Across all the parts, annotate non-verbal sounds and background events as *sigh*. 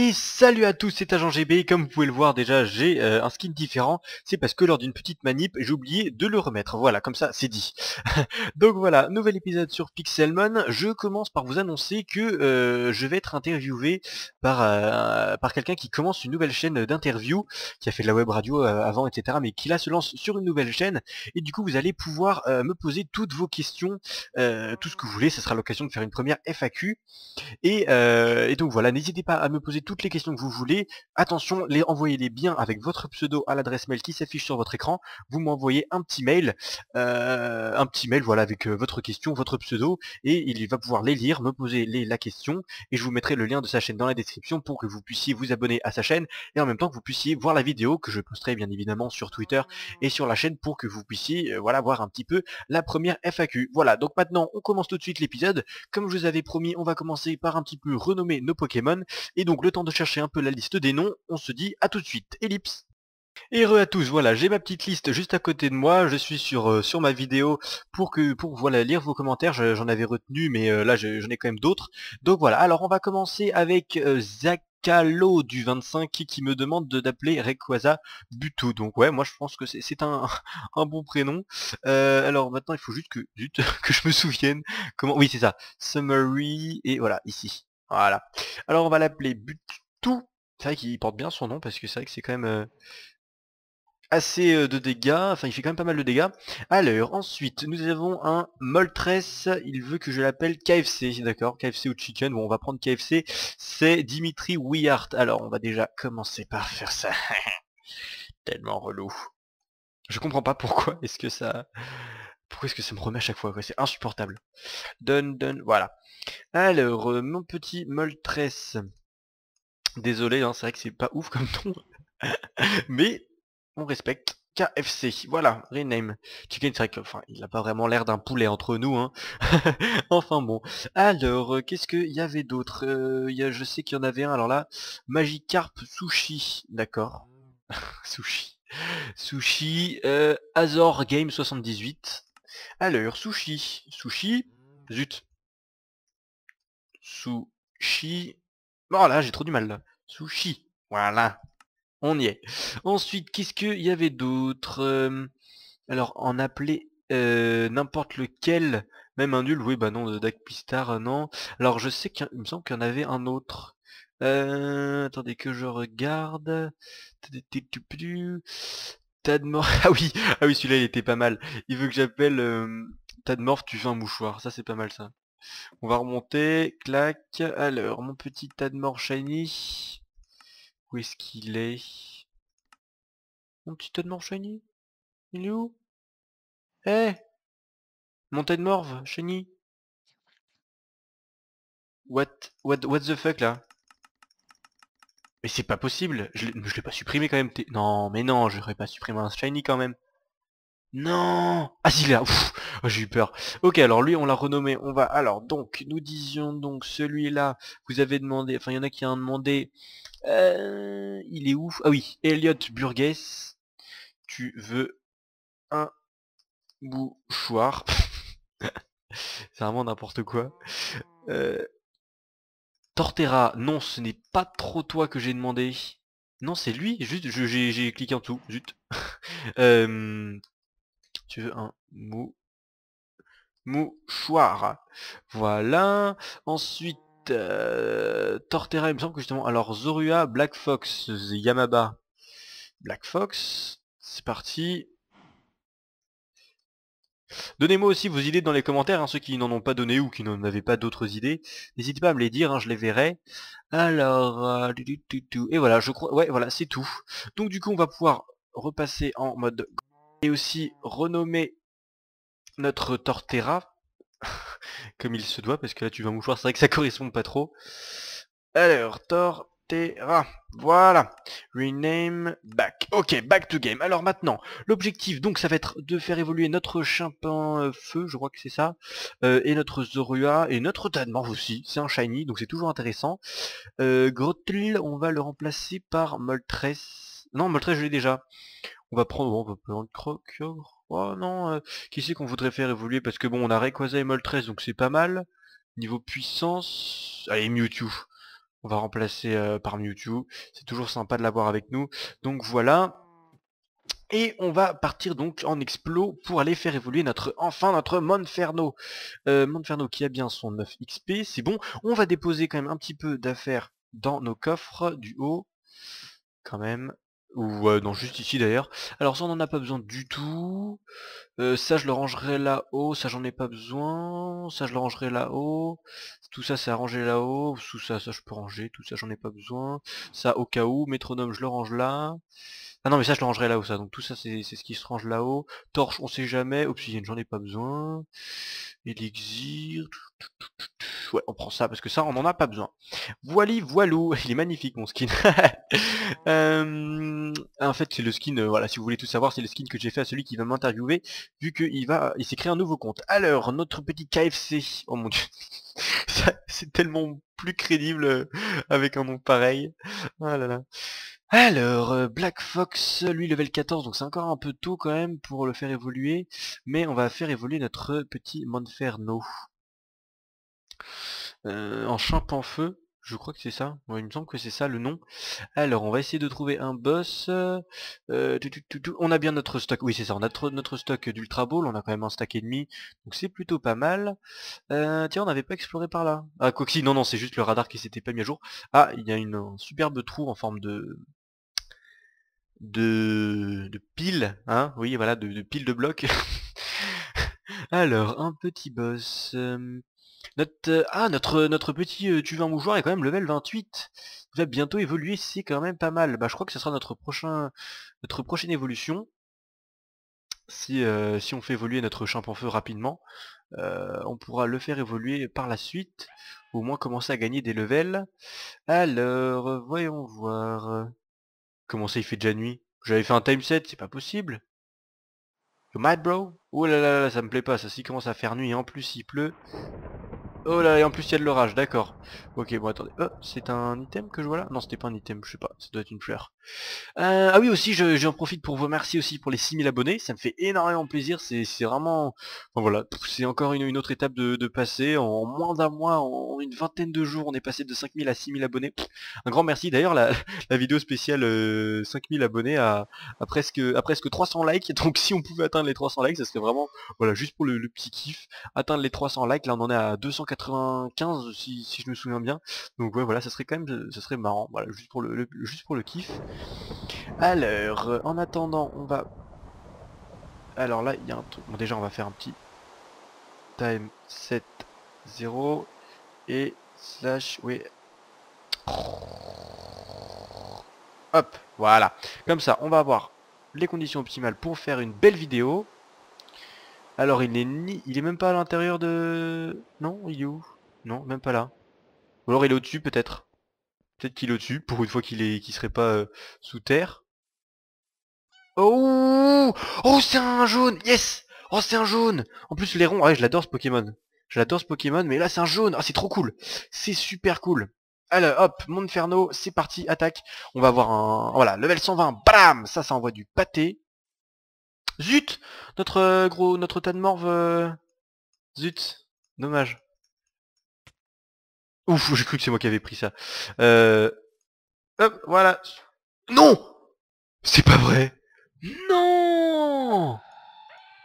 Et salut à tous, c'est Agent GB, comme vous pouvez le voir déjà, j'ai euh, un skin différent, c'est parce que lors d'une petite manip, j'ai oublié de le remettre, voilà, comme ça, c'est dit. *laughs* Donc voilà, nouvel épisode sur Pixelmon, je commence par vous annoncer que euh, je vais être interviewé par, euh, par quelqu'un qui commence une nouvelle chaîne d'interview, qui a fait de la web radio avant, etc., mais qui là se lance sur une nouvelle chaîne, et du coup vous allez pouvoir me poser toutes vos questions, tout ce que vous voulez, ce sera l'occasion de faire une première FAQ, et, et donc voilà, n'hésitez pas à me poser toutes les questions que vous voulez. Attention, les, envoyez-les bien avec votre pseudo à l'adresse mail qui s'affiche sur votre écran. Vous m'envoyez un petit mail, euh, un petit mail voilà avec euh, votre question, votre pseudo, et il va pouvoir les lire, me poser les, la question, et je vous mettrai le lien de sa chaîne dans la description pour que vous puissiez vous abonner à sa chaîne, et en même temps que vous puissiez voir la vidéo que je posterai bien évidemment sur Twitter et sur la chaîne pour que vous puissiez euh, voilà voir un petit peu la première FAQ. Voilà, donc maintenant on commence tout de suite l'épisode. Comme je vous avais promis, on va commencer par un petit peu renommer nos Pokémon, et donc le temps de chercher un peu la liste des noms, on se dit à tout de suite, ellipse et re à tous, voilà, j'ai ma petite liste juste à côté de moi, je suis sur, euh, sur ma vidéo pour que pour voilà lire vos commentaires, j'en avais retenu mais euh, là j'en ai quand même d'autres. Donc voilà, alors on va commencer avec euh, Zakalo du 25 qui me demande d'appeler Rekwaza Buto. Donc ouais, moi je pense que c'est un, *laughs* un, bon prénom. alors maintenant il faut juste que, *laughs* que je me souvienne comment... Oui c'est ça, Summary et voilà, ici. Voilà. Alors on va l'appeler Butu. C'est vrai qu'il porte bien son nom parce que c'est vrai que c'est quand même assez de dégâts. Enfin, il fait quand même pas mal de dégâts. Alors, ensuite, nous avons un Moltres. Il veut que je l'appelle KFC, d'accord KFC ou Chicken. Bon, on va prendre KFC. C'est Dimitri Wiart. Alors, on va déjà commencer par faire ça. *laughs* Tellement relou. Je comprends pas pourquoi est-ce que ça... Pourquoi est-ce que ça me remet à chaque fois C'est insupportable. Dun, dun. voilà. Alors, euh, mon petit Moltres. Désolé, hein, c'est vrai que c'est pas ouf comme ton. *laughs* Mais on respecte. KFC, voilà, rename. Chicken, c'est vrai qu'il enfin, il n'a pas vraiment l'air d'un poulet entre nous, hein. *laughs* enfin bon. Alors, euh, qu'est-ce qu'il y avait d'autre euh, Je sais qu'il y en avait un, alors là, Magikarp Sushi, d'accord. *laughs* sushi. Sushi, Azor Game 78, alors, sushi. Sushi. Mmh. Zut. Sushi. Bon, là, j'ai trop du mal là. Sushi. Voilà. On y est. Ensuite, qu'est-ce qu'il y avait d'autre Alors, en appeler n'importe lequel. Même un nul, oui, bah non, de Pistar, euh, non. Alors, je sais qu'il me semble qu'il y en avait un autre. Euh, attendez que je regarde. *laughs* Ah oui, ah oui, celui-là il était pas mal. Il veut que j'appelle euh, tu fais un mouchoir. Ça c'est pas mal ça. On va remonter. Clac. Alors, mon petit Tadmor shiny. Où est-ce qu'il est, Mon petit Tadmor shiny Il est où Eh hey Mon Tadmorve shiny What, what, what the fuck là mais c'est pas possible, je l'ai pas supprimé quand même. Non, mais non, j'aurais pas supprimé un shiny quand même. Non Ah si là, oh, j'ai eu peur. Ok, alors lui on l'a renommé, on va... Alors donc, nous disions donc celui-là, vous avez demandé, enfin il y en a qui ont demandé, euh, il est ouf. Ah oui, Elliot Burgess, tu veux un bouchoir. *laughs* C'est vraiment n'importe quoi. Euh, Torterra, non, ce n'est pas trop toi que j'ai demandé. Non, c'est lui, juste, j'ai cliqué en tout. zut. *laughs* tu veux un mou... Mouchoir. Voilà. Ensuite, euh, Torterra, il me semble que justement... Alors, Zorua, Black Fox, Yamaba. Black Fox, c'est parti. Donnez-moi aussi vos idées dans les commentaires, hein, ceux qui n'en ont pas donné ou qui n'en avaient pas d'autres idées. N'hésitez pas à me les dire, hein, je les verrai. Alors, euh, et voilà, je crois, ouais, voilà, c'est tout. Donc du coup, on va pouvoir repasser en mode et aussi renommer notre Torterra *laughs* comme il se doit, parce que là tu vas mouchoir, c'est vrai que ça correspond pas trop. Alors, tort. Voilà. Rename back. Ok, back to game. Alors maintenant, l'objectif, donc, ça va être de faire évoluer notre chimpan feu, je crois que c'est ça, euh, et notre Zorua, et notre vous aussi. C'est un shiny, donc c'est toujours intéressant. Euh, on va le remplacer par Moltres. Non, Moltres, je l'ai déjà. On va prendre, on va prendre Croc. Oh non, euh, qui c'est qu'on voudrait faire évoluer Parce que bon, on a Rayquaza et Moltres, donc c'est pas mal. Niveau puissance... Allez, Mewtwo. On va remplacer par Mewtwo. C'est toujours sympa de l'avoir avec nous. Donc voilà. Et on va partir donc en explo pour aller faire évoluer notre enfin notre Monferno. Monferno qui a bien son 9 XP, c'est bon. On va déposer quand même un petit peu d'affaires dans nos coffres du haut. Quand même, ou non, juste ici d'ailleurs. Alors ça on en a pas besoin du tout. ça je le rangerai là-haut, ça j'en ai pas besoin. Ça je le rangerai là-haut. Tout ça c'est à là-haut. Tout ça, ça je peux ranger. Tout ça j'en ai pas besoin. Ça au cas où. Métronome je le range là. Ah non mais ça je le rangerai là-haut ça, donc tout ça c'est ce qui se range là-haut. Torche on sait jamais, obsidienne j'en ai pas besoin. elixir Ouais on prend ça parce que ça on en a pas besoin. Voili voilou, *laughs* il est magnifique mon skin. *laughs* Euh, en fait c'est le skin, euh, voilà si vous voulez tout savoir c'est le skin que j'ai fait à celui qui va m'interviewer vu qu'il va. Il s'est créé un nouveau compte. Alors notre petit KFC. Oh mon dieu. *laughs* c'est tellement plus crédible euh, avec un nom pareil. oh là alors, euh, Black Fox, lui level 14, donc c'est encore un peu tôt quand même pour le faire évoluer, mais on va faire évoluer notre petit Monferno. Euh, en champ feu, je crois que c'est ça, il me semble que c'est ça le nom. Alors, on va essayer de trouver un boss. Euh, on a bien notre stock, oui c'est ça, on a notre stock d'Ultra Ball, on a quand même un stack et demi, donc c'est plutôt pas mal. tiens, on n'avait pas exploré par là. Ah, coxy, non, non, c'est juste le radar qui s'était pas mis à jour. Ah, il y a une, superbe trou en forme de de, de piles, hein, oui, voilà, de, de piles de blocs. *laughs* Alors, un petit boss. Euh, notre, euh, ah, notre, notre petit euh, tu Tuvin est quand même level 28. Il va bientôt évoluer, c'est quand même pas mal. Bah, je crois que ce sera notre prochain, notre prochaine évolution. Si, si on fait évoluer notre champ en feu rapidement, on pourra le faire évoluer par la suite. Au moins commencer à gagner des levels. Alors, voyons voir. Comment ça il fait déjà nuit J'avais fait un time set, c'est pas possible. You mad bro Oh là là là, ça me plaît pas, ça s'il commence à faire nuit et en plus il pleut. Oh là, et en plus il y a de l'orage, d'accord. Ok, bon attendez. Oh, c'est un item que je vois là Non, c'était pas un item, je sais pas, ça doit être une fleur. Euh, ah oui aussi, j'en profite pour vous remercier aussi pour les 6000 abonnés, ça me fait énormément plaisir, c'est vraiment... voilà, c'est encore une, autre étape de, passer, en moins d'un mois, en une vingtaine de jours, on est passé de 5000 à 6000 abonnés. un grand merci, d'ailleurs la, *laughs* vidéo spéciale 5000 euh, abonnés a presque, 300 likes, donc si on pouvait atteindre les 300 likes, ça serait vraiment, voilà, juste pour le, petit kiff, atteindre les 300 likes, là on en est à 295 si, je me souviens bien, donc voilà, ça serait quand même, serait marrant, voilà, juste pour juste pour le kiff. Alors, euh, en attendant, on va... Alors là, il y a un truc... Bon, déjà, on va faire un petit time 7 0 et slash... Oui. Hop, voilà. Comme ça, on va avoir les conditions optimales pour faire une belle vidéo. Alors, il n'est ni... Il est même pas à l'intérieur de... Non, il où Non, même pas là. Ou alors il est au-dessus peut-être Peut-être qu'il est au-dessus, pour une fois qu'il est serait pas euh, sous terre. Oh Oh c'est un jaune Yes Oh c'est un jaune En plus les ronds, ouais, je l'adore ce Pokémon. Je l'adore ce Pokémon, mais là c'est un jaune. Ah c'est trop cool C'est super cool Allez, hop, Monferno, c'est parti, attaque. On va avoir un... Voilà, level 120, bam Ça, ça envoie du pâté. Zut Notre euh, gros, notre tas de morve... Euh, zut Dommage. Ouf, j'ai cru que c'est moi qui avais pris ça. Euh... Hop, voilà. Non C'est pas vrai Non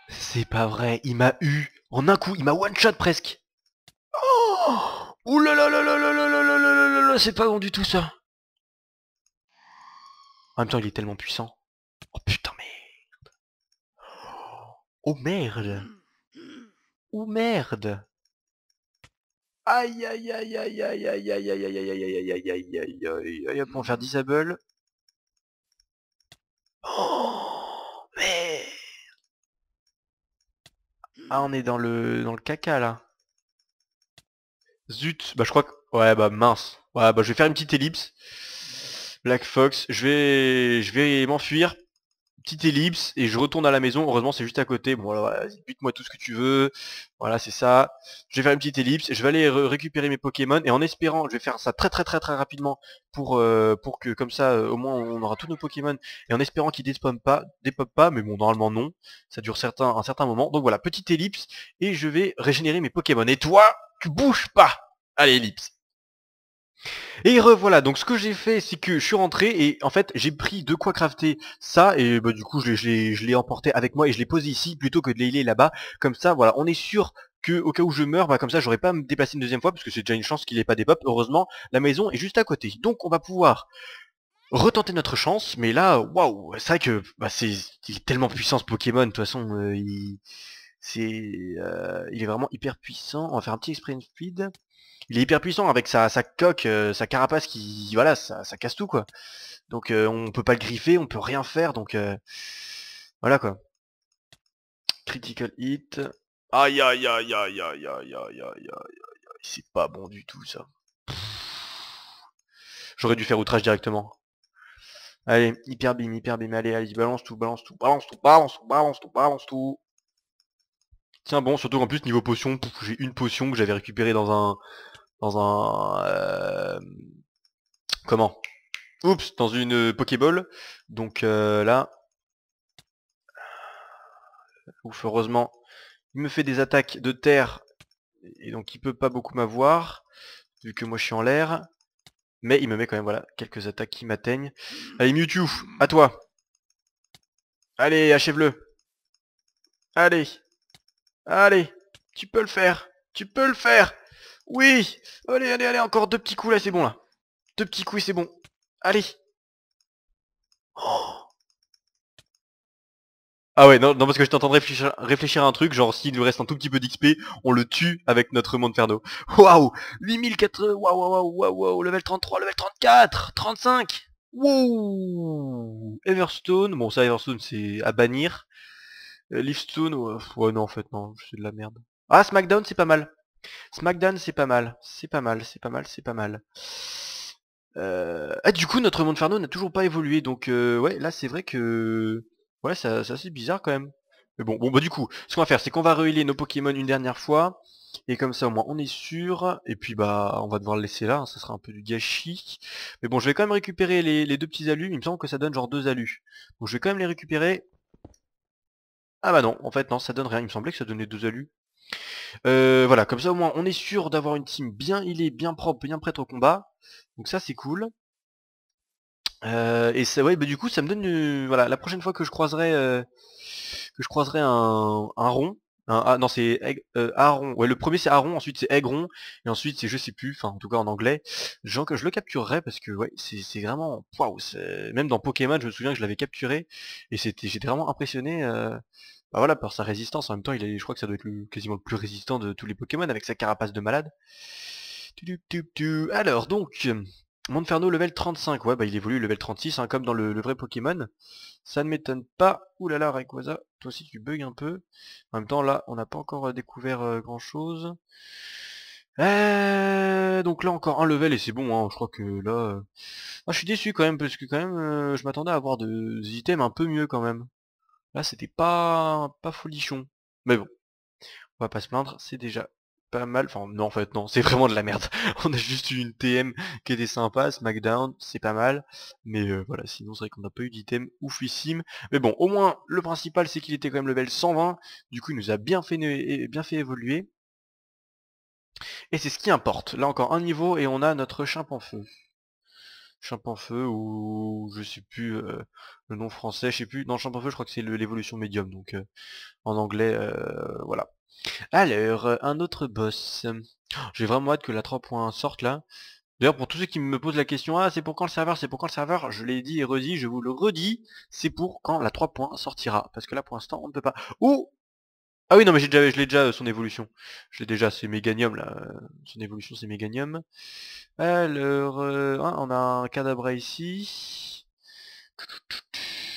C'est pas vrai, il m'a eu en un coup, il m'a one-shot presque. Oh Ouh là là là là là là là là c'est pas bon du tout ça. En même temps, il est tellement puissant. Oh putain merde. Oh merde. Oh merde. Aïe aïe aïe aïe aïe aïe aïe aïe aïe aïe aïe aïe aïe aïe aïe aïe aïe aïe Disable. Oh mais Ah on est dans le dans le caca là. Zut, bah je crois que. Ouais bah mince. Ouais bah je vais faire une petite ellipse. Black Fox, je vais. je vais m'enfuir petite ellipse et je retourne à la maison. Heureusement, c'est juste à côté. Bon, voilà, bute-moi tout ce que tu veux. Voilà, c'est ça. Je vais faire une petite ellipse. Je vais aller récupérer mes Pokémon et en espérant, je vais faire ça très très très très rapidement pour euh, pour que comme ça, euh, au moins, on aura tous nos Pokémon et en espérant qu'ils ne pas, dépopent pas. Mais bon, normalement non. Ça dure un certain moment. Donc voilà, petite ellipse et je vais régénérer mes Pokémon. Et toi, tu bouges pas. Allez, ellipse. Et revoilà, donc ce que j'ai fait, c'est que je suis rentré et en fait j'ai pris de quoi crafter ça et bah, du coup je l'ai emporté avec moi et je l'ai posé ici plutôt que de l'ailer là-bas. Comme ça, voilà, on est sûr que au cas où je meurs, bah, comme ça j'aurais pas à me déplacer une deuxième fois parce que c'est déjà une chance qu'il ait pas des pop. Heureusement, la maison est juste à côté. Donc on va pouvoir retenter notre chance, mais là, waouh, c'est vrai que bah, c'est tellement puissant ce Pokémon, de toute façon, euh, il... c'est euh, il est vraiment hyper puissant. On va faire un petit sprint speed il est hyper puissant avec sa, sa coque, sa carapace qui, voilà, ça, casse tout quoi. Donc on peut pas le griffer, on peut rien faire, donc voilà quoi. Critical hit. Aïe aïe aïe aïe aïe aïe aïe aïe aïe aïe c'est pas bon du tout ça. J'aurais dû faire outrage directement. Allez, hyper bim, hyper bim, allez, allez, balance tout, balance tout, balance tout, balance tout, balance tout, balance tout tiens bon, surtout qu'en plus niveau potion, j'ai une potion que j'avais récupérée dans un... Dans un... Euh, comment Oups, dans une euh, Pokéball. Donc euh, là... Ouf, heureusement. Il me fait des attaques de terre. Et donc il peut pas beaucoup m'avoir. Vu que moi je suis en l'air. Mais il me met quand même, voilà, quelques attaques qui m'atteignent. Allez, Mewtwo, à toi. Allez, achève-le. Allez, Allez, tu peux le faire. Tu peux le faire. Oui. Allez, allez, allez, encore deux petits coups là, c'est bon là. Deux petits coups et c'est bon. Allez. Oh. Ah ouais, non, non parce que je t'entends réfléchir, réfléchir, à un truc, genre s'il nous reste un tout petit peu d'XP, on le tue avec notre Monferno. Waouh 8004 Waouh, waouh, waouh, waouh Level 33, level 34 35 Ouh Everstone, bon ça Everstone c'est à bannir. Euh, Livestone, ouais, non en fait non, c'est de la merde. Ah SmackDown c'est pas mal. SmackDown c'est pas mal, c'est pas mal, c'est pas mal, c'est pas mal. Euh, ah, du coup notre monde ferno n'a toujours pas évolué, donc euh, ouais là c'est vrai que... Ouais c'est bizarre quand même. Mais bon, bon bah du coup, ce qu'on va faire c'est qu'on va réélever nos Pokémon une dernière fois. Et comme ça au moins on est sûr. Et puis bah on va devoir le laisser là, ça hein, sera un peu du gâchis. Mais bon je vais quand même récupérer les, les deux petits alus, il me semble que ça donne genre deux alus. Donc je vais quand même les récupérer ah bah non, en fait non, ça donne rien, il me semblait que ça donnait deux alus. Euh, voilà, comme ça au moins on est sûr d'avoir une team bien est bien propre, bien prête au combat. Donc ça c'est cool. Euh, et ça, ouais, bah du coup ça me donne, euh, voilà, la prochaine fois que je croiserai, que je croiserai un, un rond, Hein, ah non, c'est Aaron. Euh, ouais, le premier c'est Aaron, ensuite c'est Aigron, et ensuite c'est je sais plus, enfin en tout cas en anglais. Genre que je le capturerais parce que ouais, c'est vraiment. même dans Pokémon, je me souviens que je l'avais capturé et c'était j'étais vraiment impressionné. Euh, bah voilà, par sa résistance. En même temps, il je crois que ça doit être quasiment le plus résistant de tous les Pokémon avec sa carapace de malade. Alors donc, Monferno level 35, ouais bah il évolue level 36 hein, comme dans le, vrai Pokémon. Ça ne m'étonne pas. Oulala là toi aussi tu bugs un peu. En même temps là on n'a pas encore euh, découvert euh, grand chose. Euh, donc là encore un level et c'est bon hein. je crois que là. Ah, je suis déçu quand même parce que quand même je m'attendais à avoir des items un peu mieux quand même. Là c'était pas pas folichon. Mais bon. On va pas se plaindre, c'est déjà pas mal. Enfin, non, en fait, non, c'est vraiment de la merde. *laughs* on a juste eu une TM qui était sympa, SmackDown, c'est pas mal. Mais euh, voilà, sinon, c'est vrai qu'on n'a pas eu d'item oufissime. Mais bon, au moins, le principal, c'est qu'il était quand même level 120. Du coup, il nous a bien fait, bien fait évoluer. Et c'est ce qui importe. Là, encore un niveau, et on a notre feu en feu ou je sais plus euh, le nom français, je sais plus. Non, feu je crois que c'est l'évolution médium, donc euh, en anglais, voilà. Alors, euh, un autre boss. J'ai vraiment hâte que la 3.1 sorte là. D'ailleurs, pour tous ceux qui me posent la question, ah, c'est pour quand le serveur, c'est pour quand le serveur, je l'ai dit et redit, je vous le redis, c'est pour quand la 3.1 sortira. Parce que là, pour l'instant, on ne peut pas. Ou Ah oui, non, mais j'ai déjà, je l'ai déjà, euh, son évolution. Je l'ai déjà, c'est méganium là. Euh, son évolution, c'est méganium, Alors, ah, on a un cadavre ici.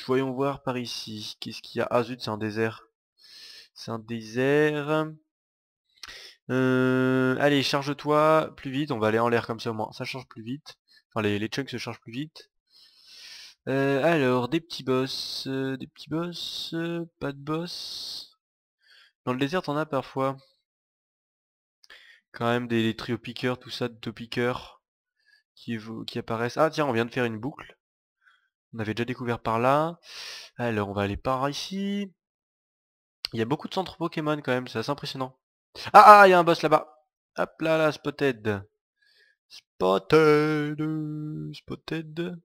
Voyons voir par ici. Qu'est-ce qu'il y a Ah zut, c'est un désert. C'est un désert. Euh, allez, charge-toi plus vite. On va aller en l'air comme ça au moins. Ça change plus vite. Enfin, les, chunks se chargent plus vite. Euh, alors, des petits boss. Euh, des petits boss. pas de boss. Dans le désert, on a parfois. Quand même des, trio pickers, tout ça, de piqueurs qui apparaissent. Ah tiens, on vient de faire une boucle. On avait déjà découvert par là. Alors, on va aller par ici. Il y a beaucoup de centres Pokémon quand même, c'est assez impressionnant. Ah ah, il y a un boss là-bas. Hop là là, spotted. Spotted. Spotted.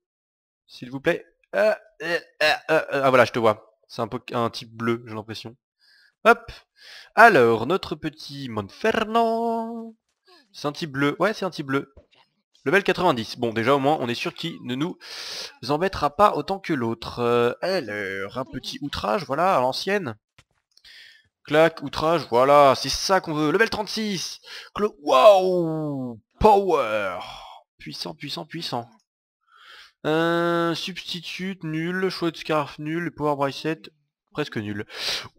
S'il vous plaît. Ah, eh, eh, eh, ah voilà, je te vois. C'est un, un type bleu, j'ai l'impression. Hop Alors, notre petit Monferno... C'est un type bleu. Ouais, c'est un type bleu. Level 90. Bon, déjà, au moins, on est sûr qu'il ne nous embêtera pas autant que l'autre. Euh, alors, un petit outrage, voilà, à l'ancienne. Clac, outrage, voilà, c'est ça qu'on veut. Level 36 Wow Power Puissant, puissant, puissant. Euh, substitute, nul, choix de scarf, nul, power bracelet, presque nul.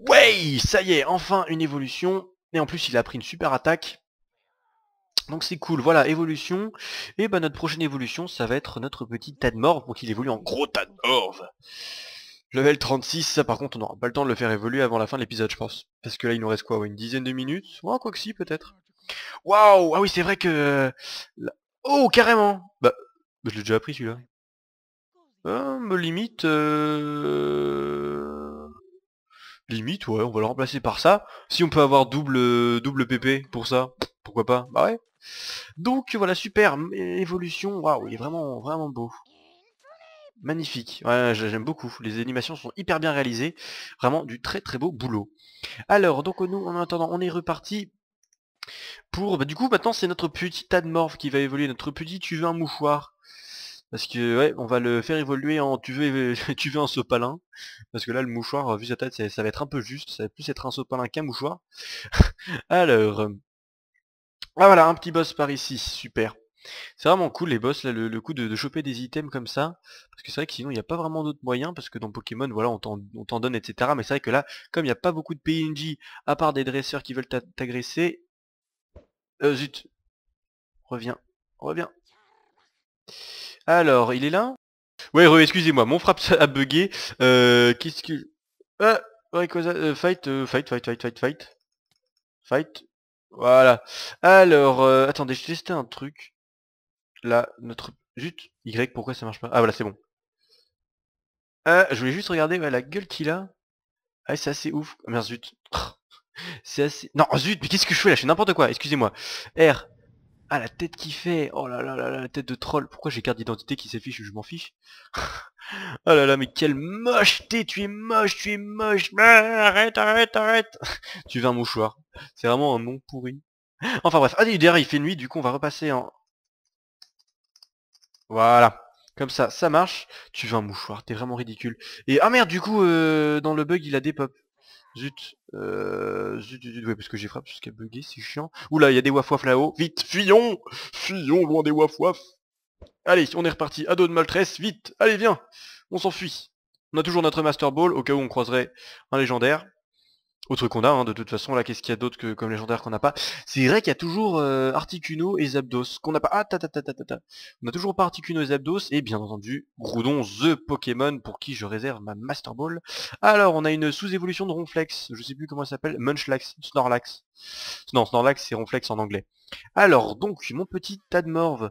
Ouais Ça y est, enfin une évolution. Et en plus, il a pris une super attaque. Donc c'est cool, voilà, évolution. Et bah notre prochaine évolution, ça va être notre petit tas Donc il évolue en gros tas Level 36, ça par contre on n'aura pas le temps de le faire évoluer avant la fin de l'épisode je pense. Parce que là il nous reste quoi Une dizaine de minutes Ouais quoi que si peut-être. Waouh Ah oui c'est vrai que... Oh carrément bah, bah, je l'ai déjà appris celui-là. Ah, me limite... Euh, limite ouais, on va le remplacer par ça. Si on peut avoir double, double PP pour ça, pourquoi pas Bah ouais. Donc voilà, super, évolution, waouh, il est vraiment, vraiment beau. Magnifique, ouais, j'aime beaucoup, les animations sont hyper bien réalisées, vraiment du très très beau boulot. Alors, donc nous, en attendant, on est reparti pour... Bah, du coup, maintenant, c'est notre petit tadmorf qui va évoluer, notre petit tu veux un mouchoir. Parce que, ouais, on va le faire évoluer en tu veux, *laughs* tu veux un sopalin. Parce que là, le mouchoir, vu sa tête, ça, ça va être un peu juste, ça va plus être un sopalin qu'un mouchoir. *laughs* Alors... Euh, ah voilà, un petit boss par ici, super. C'est vraiment cool les boss, là, le, coup de, choper des items comme ça. Parce que c'est vrai que sinon il n'y a pas vraiment d'autres moyens, parce que dans Pokémon, voilà, on t'en donne, etc. Mais c'est vrai que là, comme il n'y a pas beaucoup de PNJ, à part des dresseurs qui veulent t'agresser... Euh, zut Reviens, reviens. Alors, il est là Ouais, excusez-moi, mon frappe a bugué. Euh, qu'est-ce que... Ah, euh, fight, euh, fight, fight, fight, fight, fight. Fight. Voilà. Alors, euh, attendez, je testais un truc là, notre... Zut, Y, pourquoi ça marche pas Ah voilà, c'est bon. Euh, je voulais juste regarder la gueule qu'il a. Ah, c'est assez ouf. Ah, merde, zut. *laughs* C'est assez... Non, zut, mais qu'est-ce que je fais là Je fais n'importe quoi, excusez-moi. R. Ah, la tête qui fait. Oh là là là la tête de troll. Pourquoi j'ai carte d'identité qui s'affiche Je m'en fiche. *laughs* oh là là, mais quelle mocheté Tu es moche, tu es moche. Ah, arrête, arrête, arrête. *laughs* tu veux un mouchoir. C'est vraiment un nom pourri. Enfin bref. Ah, derrière, il fait nuit, du coup, on va repasser en... Voilà. Comme ça, ça marche. Tu veux un mouchoir, t'es vraiment ridicule. Et ah merde, du coup, euh, dans le bug, il a des pop. Zut. Euh, zut, zut, ouais, parce que j'ai frappé parce qu'il a bugué, c'est chiant. Oula, il y a des waf waf là-haut. Vite, fuyons Fuyons loin des waf waf Allez, on est reparti. dos de Maltresse, vite Allez, viens On s'enfuit. On a toujours notre Master Ball, au cas où on croiserait un légendaire autre qu'on a, hein, de toute façon, là, qu'est-ce qu'il y a d'autre que comme légendaire qu'on n'a pas C'est vrai qu'il y a toujours euh, Articuno et Zabdos, qu'on n'a pas. Ah, ta, ta, ta, ta, ta, On n'a toujours pas Articuno et Zabdos, et bien entendu, Groudon, The Pokémon, pour qui je réserve ma Master Ball. Alors, on a une sous-évolution de Ronflex, je sais plus comment elle s'appelle, Munchlax, Snorlax. Non, Snorlax, c'est Ronflex en anglais. Alors, donc, mon petit tas de morve.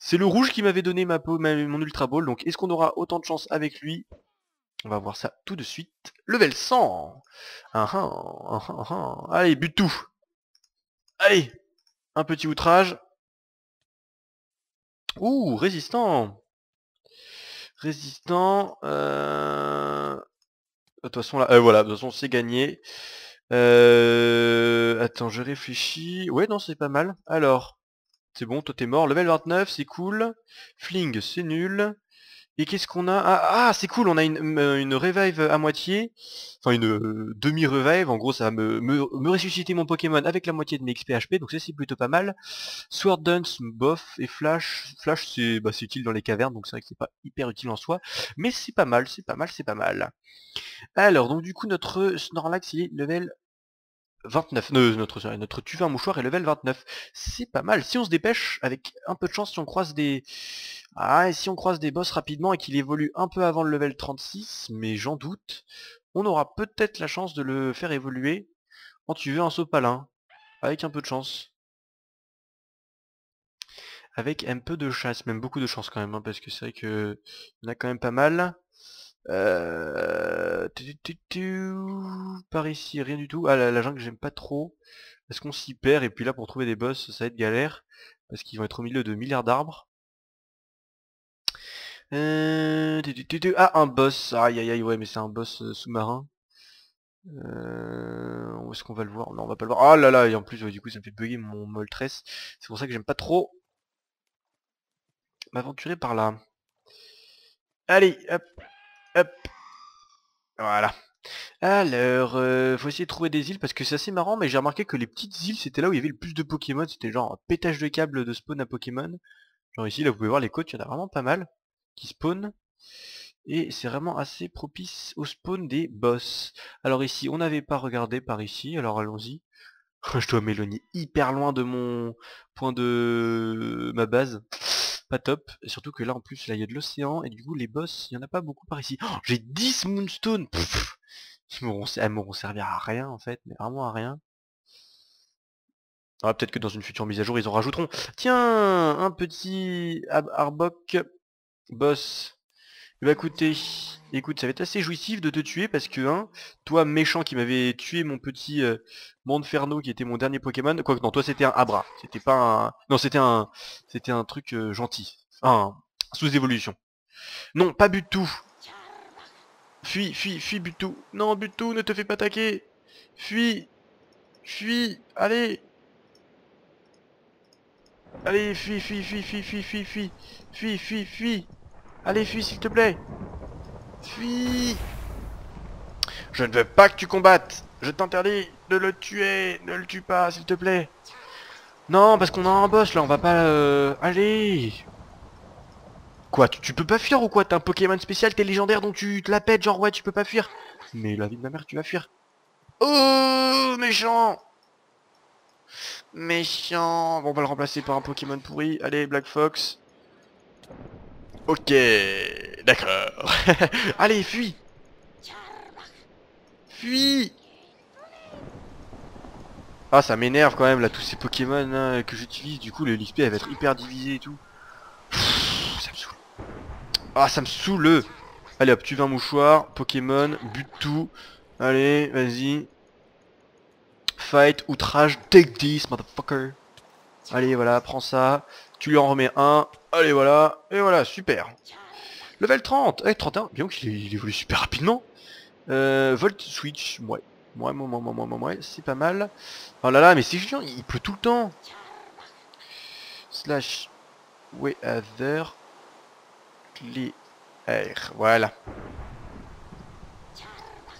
C'est le rouge qui m'avait donné mon Ultra Ball, donc est-ce qu'on aura autant de chance avec lui on va voir ça tout de suite. Level 100 ah, ah, ah, Allez, bute tout Allez Un petit outrage. Ouh, résistant Résistant... Euh, de toute façon, là... Euh, voilà, de toute façon, c'est gagné. Euh, attends, je réfléchis. Ouais, non, c'est pas mal. Alors, c'est bon, toi t'es mort. Level 29, c'est cool. Fling, c'est nul. Et qu'est-ce qu'on a ah, ah, c'est cool, on a une, euh, une revive à moitié. Enfin, une euh, demi-revive. En gros, ça va me, me, ressusciter mon Pokémon avec la moitié de mes XP HP. Donc ça, c'est plutôt pas mal. Sword Dance, bof. Et Flash. Flash, bah, c'est utile dans les cavernes. Donc c'est vrai que c'est pas hyper utile en soi. Mais c'est pas mal, c'est pas mal, c'est pas mal. Alors, donc du coup, notre Snorlax, il est level 29, notre, notre en mouchoir est level 29. C'est pas mal. Si on se dépêche, avec un peu de chance, si on croise des, ah, et si on croise des boss rapidement et qu'il évolue un peu avant le level 36, mais j'en doute, on aura peut-être la chance de le faire évoluer quand oh, tu veux un sopalin. Avec un peu de chance. Avec un peu de chasse, même beaucoup de chance quand même, hein, parce que c'est vrai que en a quand même pas mal. Euh... Par ici, rien du tout. Ah, la, la jungle, j'aime pas trop. Parce qu'on s'y perd, et puis là, pour trouver des boss, ça va être galère. Parce qu'ils vont être au milieu de milliards d'arbres. Euh... Ah, un boss. Aïe, aïe, aïe, ouais, mais c'est un boss euh, sous-marin. Euh... Où est-ce qu'on va le voir Non, on va pas le voir. Ah là là, et en plus, du coup, ça me fait bugger mon Moltres. C'est pour ça que j'aime pas trop m'aventurer par là. Allez, hop, hop. Voilà. Alors, euh, faut essayer de trouver des îles parce que c'est assez marrant, mais j'ai remarqué que les petites îles, c'était là où il y avait le plus de Pokémon. C'était genre un pétage de câble de spawn à Pokémon. Genre ici, là, vous pouvez voir les côtes, il y en a vraiment pas mal qui spawn. Et c'est vraiment assez propice au spawn des boss. Alors ici, on n'avait pas regardé par ici, alors allons-y. *laughs* Je dois m'éloigner hyper loin de mon point de ma base. Pas top. surtout que là, en plus, là, il y a de l'océan. Et du coup, les boss, il n'y en a pas beaucoup par ici. Oh, j'ai 10 moonstone elles m'auront servi à rien, en fait. Mais vraiment à rien. Ah, peut-être que dans une future mise à jour, ils en rajouteront. Tiens, un petit Arboc Boss. bah écoutez, écoute, ça va être assez jouissif de te tuer parce que, hein, toi méchant qui m'avait tué mon petit euh, Monferno qui était mon dernier Pokémon, quoi que non, toi c'était un Abra, c'était pas un... Non, c'était un... C'était un truc euh, gentil, un... sous-évolution. Non, pas Butou Fuis, fuis, fuis Butou Non, Butou, ne te fais pas attaquer Fuis Fuis Allez Allez, fuis, fuis, fuis, fuis, fuis, fuis, fuis Fuis, fuis, fuis Allez, fuis, s'il te plaît. Fuis. Je ne veux pas que tu combattes. Je t'interdis de le tuer. Ne le tue pas, s'il te plaît. Non, parce qu'on a un boss là, on va pas... Euh... Allez Quoi, tu, peux pas fuir ou quoi T'es un Pokémon spécial, t'es légendaire donc tu te la pètes, genre ouais tu peux pas fuir. Mais la vie de ma mère, tu vas fuir. Oh méchant Méchant Bon on va le remplacer par un Pokémon pourri. Allez Black Fox. Ok, d'accord. *laughs* Allez, fuis Fuis Ah, ça m'énerve quand même, là, tous ces Pokémon hein, que j'utilise. Du coup, le XP va être hyper divisé et tout. Pfff, ça me saoule. Ah, ça me saoule Allez, hop, tu vas un mouchoir, Pokémon, bute tout. Allez, vas-y. Fight, outrage, take this, motherfucker. Allez, voilà, prends ça. Tu lui en remets un. Allez, voilà. Et voilà, super. Level 30. Eh, 31. Bien qu'il il évolue super rapidement. Euh, Volt Switch. Ouais. Ouais, moi, mouais, C'est pas mal. Oh là là, mais c'est chiant. Il pleut tout le temps. Slash weather clear. Voilà.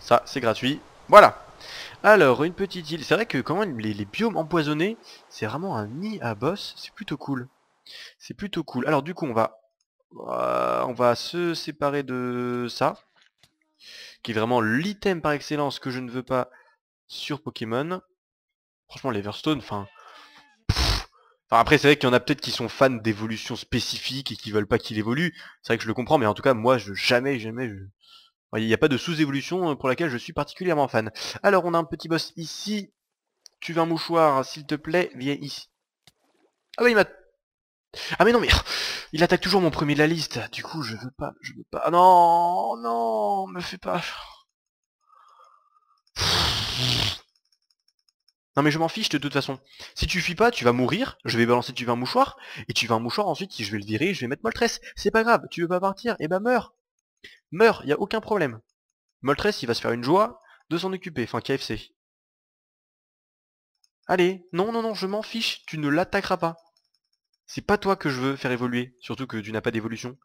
Ça, c'est gratuit. Voilà. Alors, une petite île. C'est vrai que quand même, les, biomes empoisonnés, c'est vraiment un nid à boss. C'est plutôt cool. C'est plutôt cool. Alors du coup, on va, euh, on va se séparer de ça. Qui est vraiment l'item par excellence que je ne veux pas sur Pokémon. Franchement, l'Everstone, enfin... Enfin, après, c'est vrai qu'il y en a peut-être qui sont fans d'évolution spécifique et qui veulent pas qu'il évolue. C'est vrai que je le comprends, mais en tout cas, moi, je jamais, jamais, il n'y a pas de sous-évolution euh, pour laquelle je suis particulièrement fan. Alors on a un petit boss ici. Tu veux un mouchoir, hein, s'il te plaît, viens ici. Ah bah il m'a... Ah mais non mais... *sighs* Il attaque toujours mon premier de la liste. Du coup je veux pas, je veux pas... non, non, me fais pas... *sighs* Non mais je m'en fiche de toute façon. Si tu fuis pas, tu vas mourir, je vais balancer tu veux un mouchoir, et tu veux un mouchoir ensuite, si je vais le virer, je vais mettre Moltres. C'est pas grave, tu veux pas partir, et eh bah ben, meurs Meurs, il a aucun problème. Moltres, il va se faire une joie de s'en occuper, enfin KFC. Allez, non, non, non, je m'en fiche, tu ne l'attaqueras pas. C'est pas toi que je veux faire évoluer, surtout que tu n'as pas d'évolution.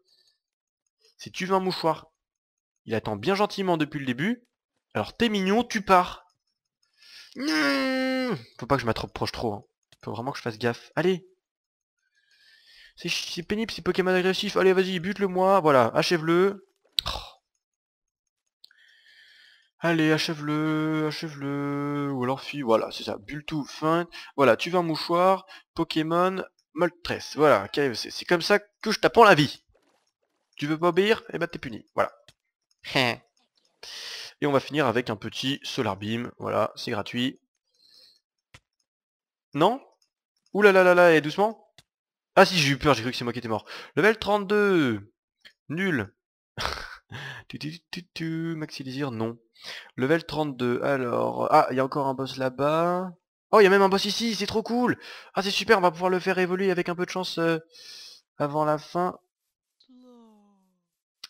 Si tu veux un mouchoir, il attend bien gentiment depuis le début. Alors t'es mignon, tu pars. ne mmh. Faut pas que je m'approche trop. Hein. Faut vraiment que je fasse gaffe. Allez C'est pénible c'est Pokémon agressif. Allez, vas-y, bute-le moi. Voilà, achève-le. Oh. Allez, achève-le, achève-le, ou alors fille, voilà, c'est ça, tout, fin, voilà, tu veux un mouchoir, Pokémon, Moltres, voilà, KFC, c'est comme ça que je t'apprends la vie. Tu veux pas obéir Eh ben t'es puni, voilà. *laughs* Et on va finir avec un petit Solar Beam, voilà, c'est gratuit. Non Ouh là là là là, et doucement Ah si, j'ai eu peur, j'ai cru que c'est moi qui étais mort. Level 32 Nul *laughs* Tu, tu, non. Level 32, alors... Ah, il y a encore un boss là-bas. Oh, il y a même un boss ici, c'est trop cool Ah, c'est super, on va pouvoir le faire évoluer avec un peu de chance euh, avant la fin.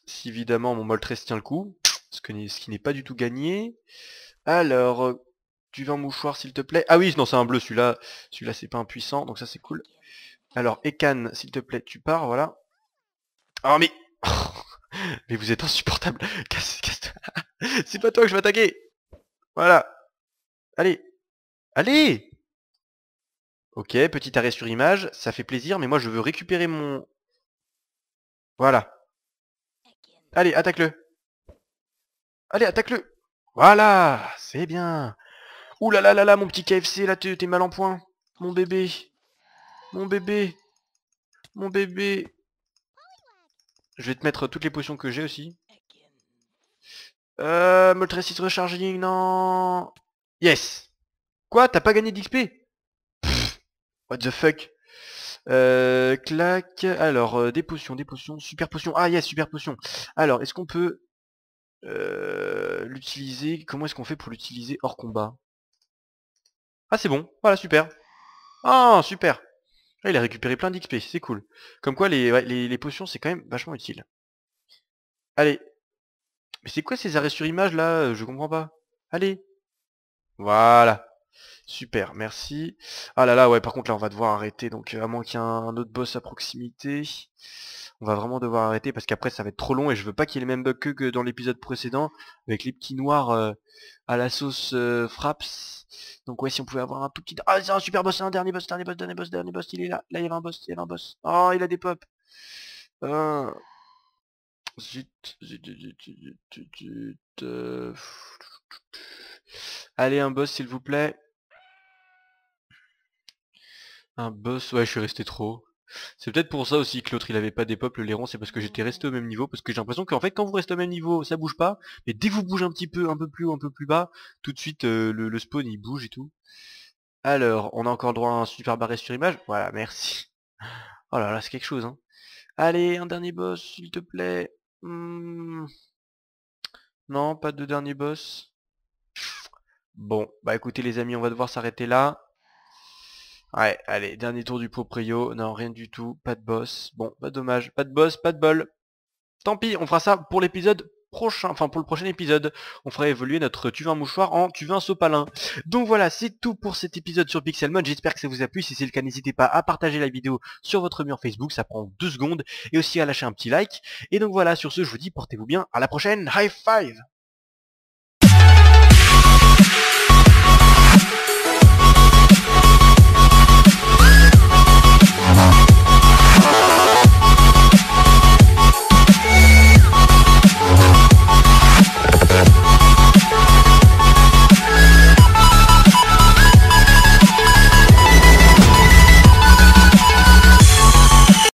Si évidemment mon Moltres tient le coup, ce, qui n'est pas du tout gagné. Alors, euh, tu veux un mouchoir s'il te plaît Ah oui, non, c'est un bleu celui-là. Celui-là, c'est pas impuissant, donc ça c'est cool. Alors, Ekan, s'il te plaît, tu pars, voilà. Ah mais... Oh, mais vous êtes insupportable. *laughs* C'est pas toi que je vais attaquer. Voilà. Allez. Allez Ok, petit arrêt sur image. Ça fait plaisir, mais moi je veux récupérer mon... Voilà. Allez, attaque-le. Allez, attaque-le. Voilà, c'est bien. Ouh là là là là, mon petit KFC, là t'es mal en point. Mon bébé. Mon bébé. Mon bébé. Je vais te mettre toutes les potions que j'ai aussi. Euh, Moltresis recharging, non Yes Quoi T'as pas gagné d'XP What the fuck euh, clac, alors euh, des potions, des potions, super potion, ah yes, super potion. Alors, est-ce qu'on peut euh, l'utiliser, comment est-ce qu'on fait pour l'utiliser hors combat Ah c'est bon, voilà, super. Ah, oh, super ah, il a récupéré plein d'XP, c'est cool. Comme quoi, les, les potions, c'est quand même vachement utile. Allez. Mais c'est quoi ces arrêts sur image, là Je comprends pas. Allez. Voilà. Super, merci. Ah là là, ouais, par contre, là, on va devoir arrêter. Donc, euh, à moins qu'il y ait un autre boss à proximité, on va vraiment devoir arrêter parce qu'après, ça va être trop long et je veux pas qu'il y ait le même bug que dans l'épisode précédent avec les petits noirs euh, à la sauce euh, frappe Donc, ouais, si on pouvait avoir un tout petit... Ah, c'est un super boss, un dernier boss, dernier boss, dernier boss, dernier boss, il est là. Là, il y avait un boss, il y avait un boss. Oh, il a des pops. Zut, zut, zut, zut, zut, zut. Allez, un boss, s'il vous plaît. Un boss, ouais je suis resté trop c'est peut-être pour ça aussi que l'autre il avait pas des le léron, c'est parce que j'étais resté au même niveau, parce que j'ai l'impression qu'en fait quand vous restez au même niveau ça bouge pas, mais dès que vous bougez un petit peu, un peu plus haut, un peu plus bas, tout de suite euh, le, spawn il bouge et tout. Alors, on a encore droit à un super barré sur image, voilà merci. Oh là là c'est quelque chose hein. Allez, un dernier boss s'il te plaît. Hum. Non, pas de dernier boss. Bon, bah écoutez les amis, on va devoir s'arrêter là. Ouais, allez, dernier tour du proprio. Non, rien du tout, pas de boss. Bon, pas dommage, pas de boss, pas de bol. Tant pis, on fera ça pour l'épisode prochain, enfin pour le prochain épisode, on fera évoluer notre tu mouchoir en tu veux sopalin. Donc voilà, c'est tout pour cet épisode sur Pixelmon, j'espère que ça vous a plu, si c'est le cas n'hésitez pas à partager la vidéo sur votre mur Facebook, ça prend deux secondes, et aussi à lâcher un petit like. Et donc voilà, sur ce je vous dis portez-vous bien, à la prochaine, high five